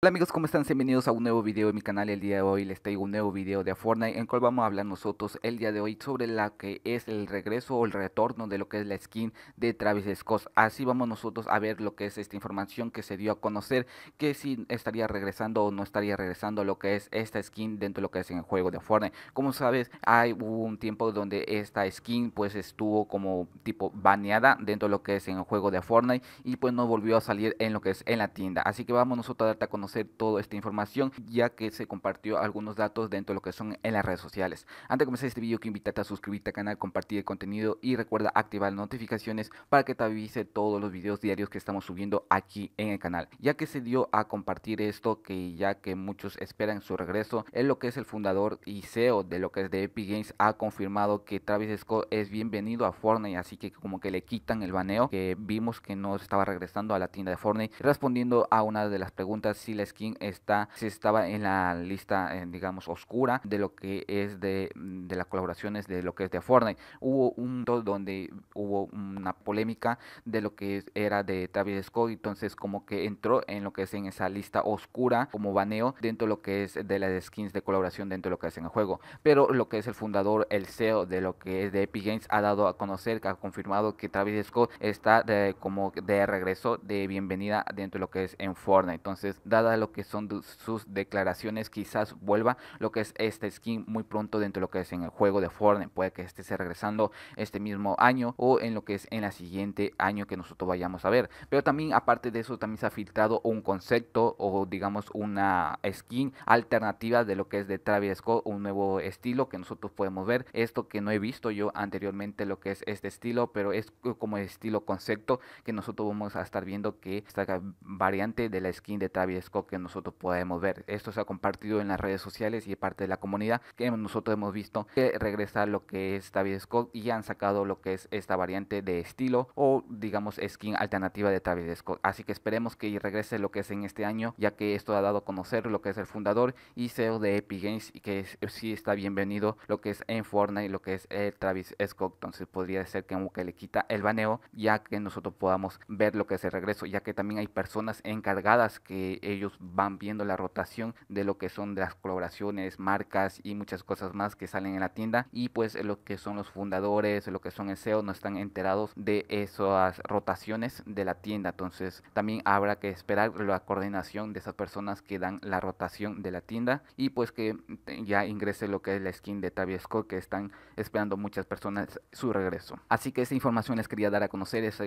Hola amigos, ¿cómo están? Bienvenidos a un nuevo video de mi canal. El día de hoy les traigo un nuevo video de Fortnite en el cual vamos a hablar nosotros el día de hoy sobre la que es el regreso o el retorno de lo que es la skin de Travis Scott. Así vamos nosotros a ver lo que es esta información que se dio a conocer, que si estaría regresando o no estaría regresando lo que es esta skin dentro de lo que es en el juego de Fortnite. Como sabes, hay un tiempo donde esta skin pues estuvo como tipo baneada dentro de lo que es en el juego de Fortnite y pues no volvió a salir en lo que es en la tienda. Así que vamos nosotros a darte a conocer hacer toda esta información, ya que se compartió algunos datos dentro de lo que son en las redes sociales. Antes de comenzar este video, que invitarte a suscribirte al canal, compartir el contenido y recuerda activar las notificaciones para que te avise todos los videos diarios que estamos subiendo aquí en el canal, ya que se dio a compartir esto que ya que muchos esperan su regreso, es lo que es el fundador y CEO de lo que es de Epic Games ha confirmado que Travis Scott es bienvenido a Fortnite, así que como que le quitan el baneo que vimos que no estaba regresando a la tienda de Fortnite, respondiendo a una de las preguntas si la skin está si estaba en la lista eh, digamos oscura de lo que es de, las colaboraciones de lo que es de Fortnite hubo un donde hubo una polémica de lo que era de Travis Scott entonces como que entró en lo que es en esa lista oscura como baneo dentro de lo que es de las skins de colaboración dentro de lo que es en el juego pero lo que es el fundador el CEO de lo que es de Epic Games ha dado a conocer que ha confirmado que Travis Scott está de, como de regreso de bienvenida dentro de lo que es en Fortnite entonces dada lo que son sus declaraciones, quizás vuelva lo que es esta skin muy pronto dentro de lo que es en el juego de Fortnite. Puede que esté regresando este mismo año o en lo que es en la siguiente año que nosotros vayamos a ver. Pero también aparte de eso también se ha filtrado un concepto o digamos una skin alternativa de lo que es de Travis Scott, un nuevo estilo que nosotros podemos ver. Esto que no he visto yo anteriormente lo que es este estilo, pero es como estilo concepto que nosotros vamos a estar viendo que esta variante de la skin de Travis Scott que nosotros podemos ver. Esto se ha compartido en las redes sociales y parte de la comunidad que nosotros hemos visto que regresa lo que es Travis Scott y han sacado lo que es esta variante de estilo o digamos skin alternativa de Travis Scott. Así que esperemos que regrese lo que es en este año ya que esto ha dado a conocer lo que es el fundador y CEO de Epic Games y que si está bienvenido lo que es en Fortnite, lo que es el Travis Scott. Entonces podría ser que aunque le quita el baneo ya que nosotros podamos ver lo que es el regreso ya que también hay personas encargadas que ellos van viendo la rotación de lo que son las colaboraciones, marcas y muchas cosas más que salen en la tienda y pues lo que son los fundadores, lo que son el SEO no están enterados de esas rotaciones de la tienda, entonces también habrá que esperar la coordinación de esas personas que dan la rotación de la tienda y pues que eh, ya ingrese lo que es la skin de Tavia que están esperando muchas personas su regreso. Así que esa información les quería dar a conocer, esa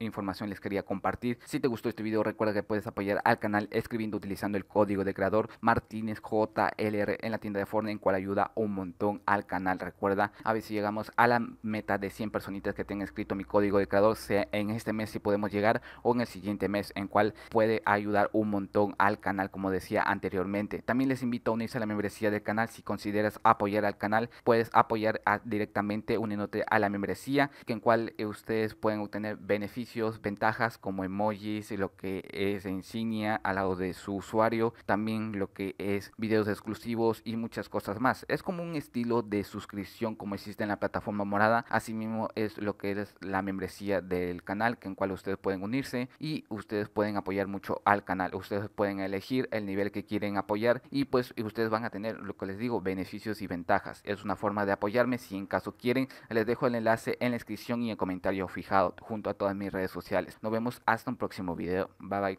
información les quería compartir. Si te gustó este video recuerda que puedes apoyar al canal escribir utilizando el código de creador Martínez JLR en la tienda de Fortnite, en cual ayuda un montón al canal. Recuerda, a ver si llegamos a la meta de 100 personitas que tengan escrito mi código de creador, sea en este mes si podemos llegar o en el siguiente mes, en cual puede ayudar un montón al canal, como decía anteriormente. También les invito a unirse a la membresía del canal. Si consideras apoyar al canal, puedes apoyar directamente uniéndote a la membresía, en cual eh, ustedes pueden obtener beneficios, ventajas como emojis, lo que es insignia al lado de su usuario, también lo que es videos exclusivos y muchas cosas más. Es como un estilo de suscripción como existe en la plataforma morada, asimismo es lo que es la membresía del canal en cual ustedes pueden unirse y ustedes pueden apoyar mucho al canal, ustedes pueden elegir el nivel que quieren apoyar y pues ustedes van a tener lo que les digo, beneficios y ventajas. Es una forma de apoyarme si en caso quieren, les dejo el enlace en la descripción y en comentario fijado junto a todas mis redes sociales. Nos vemos hasta un próximo video. Bye bye.